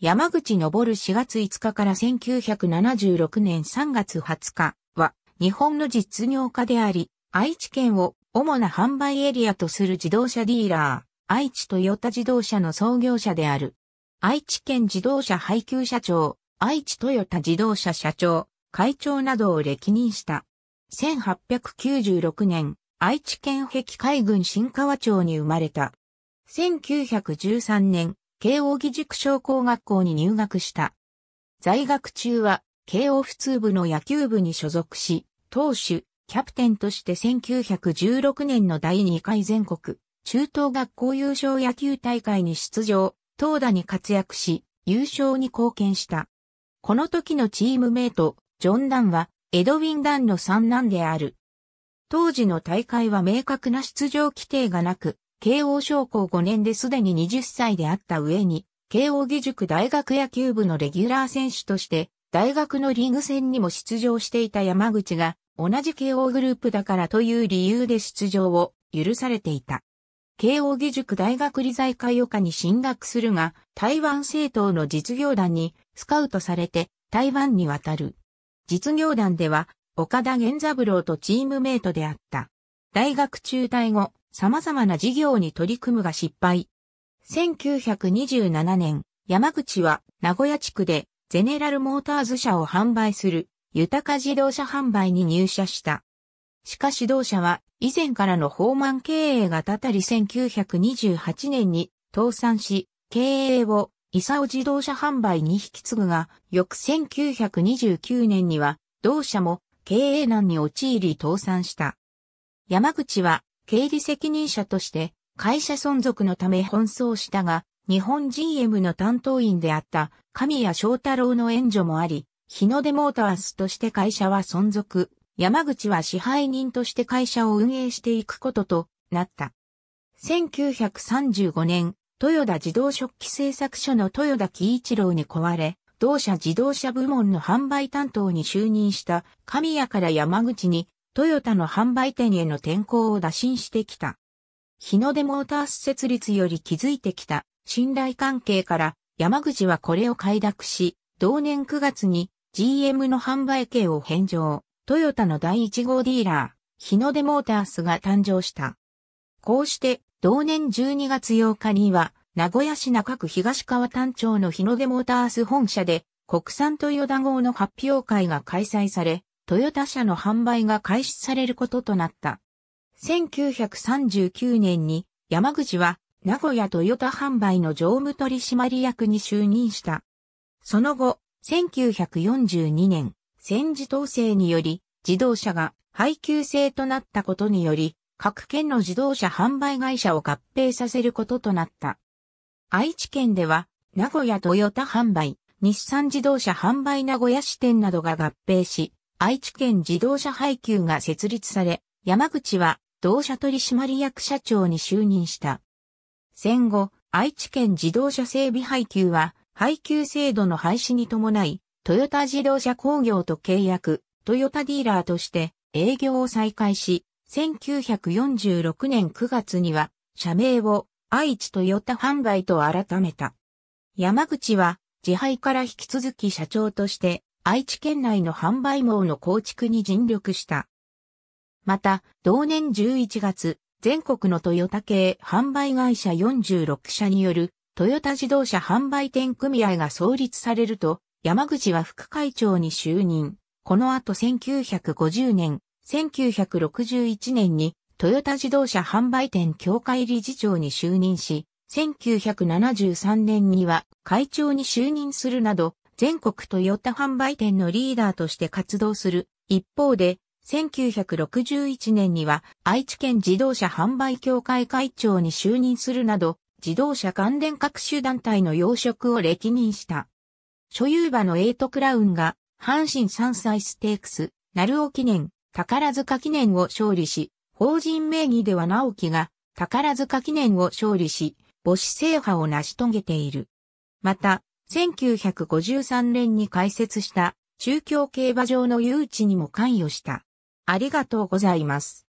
山口昇4月5日から1976年3月20日は日本の実業家であり、愛知県を主な販売エリアとする自動車ディーラー、愛知トヨタ自動車の創業者である。愛知県自動車配給社長、愛知トヨタ自動車社長、会長などを歴任した。1896年、愛知県壁海郡新川町に生まれた。1913年、慶応義塾商工学校に入学した。在学中は、慶応普通部の野球部に所属し、投手、キャプテンとして1916年の第2回全国、中等学校優勝野球大会に出場、投打に活躍し、優勝に貢献した。この時のチームメイト、ジョン・ダンは、エドウィン・ダンの三男である。当時の大会は明確な出場規定がなく、慶応商校5年ですでに20歳であった上に、慶応義塾大学野球部のレギュラー選手として、大学のリーグ戦にも出場していた山口が、同じ慶応グループだからという理由で出場を許されていた。慶応義塾大学理財会予科に進学するが、台湾政党の実業団にスカウトされて台湾に渡る。実業団では岡田源三郎とチームメイトであった。大学中退後、様々な事業に取り組むが失敗。1927年、山口は名古屋地区でゼネラルモーターズ社を販売する豊か自動車販売に入社した。しかし同社は以前からの訪問経営がたたり1928年に倒産し、経営を伊佐尾自動車販売に引き継ぐが、翌1929年には同社も経営難に陥り倒産した。山口は経理責任者として会社存続のため奔走したが、日本 GM の担当員であった神谷翔太郎の援助もあり、日の出モータースとして会社は存続、山口は支配人として会社を運営していくこととなった。1935年、豊田自動食器製作所の豊田喜一郎に壊れ、同社自動車部門の販売担当に就任した神谷から山口にトヨタの販売店への転向を打診してきた。日の出モータース設立より築いてきた信頼関係から山口はこれを快諾し、同年9月に GM の販売権を返上、トヨタの第1号ディーラー、日の出モータースが誕生した。こうして同年12月8日には名古屋市中区東川単町の日の出モータース本社で国産トヨタ号の発表会が開催され、トヨタ車の販売が開始されることとなった。1939年に山口は名古屋トヨタ販売の常務取締役に就任した。その後、1942年、戦時統制により自動車が配給制となったことにより、各県の自動車販売会社を合併させることとなった。愛知県では、名古屋トヨタ販売、日産自動車販売名古屋支店などが合併し、愛知県自動車配給が設立され、山口は同社取締役社長に就任した。戦後、愛知県自動車整備配給は、配給制度の廃止に伴い、トヨタ自動車工業と契約、トヨタディーラーとして営業を再開し、1946年9月には、社名を愛知トヨタ販売と改めた。山口は、自敗から引き続き社長として愛知県内の販売網の構築に尽力した。また、同年11月、全国のトヨタ系販売会社46社によるトヨタ自動車販売店組合が創立されると、山口は副会長に就任。この後1950年、1961年にトヨタ自動車販売店協会理事長に就任し、1973年には会長に就任するなど、全国トヨタ販売店のリーダーとして活動する一方で、1961年には愛知県自動車販売協会会長に就任するなど、自動車関連各種団体の要職を歴任した。所有馬のエイトクラウンが、阪神山歳ステークス、鳴尾記念、宝塚記念を勝利し、法人名義では直樹が、宝塚記念を勝利し、母子制覇を成し遂げている。また、1953年に開設した中京競馬場の誘致にも関与した。ありがとうございます。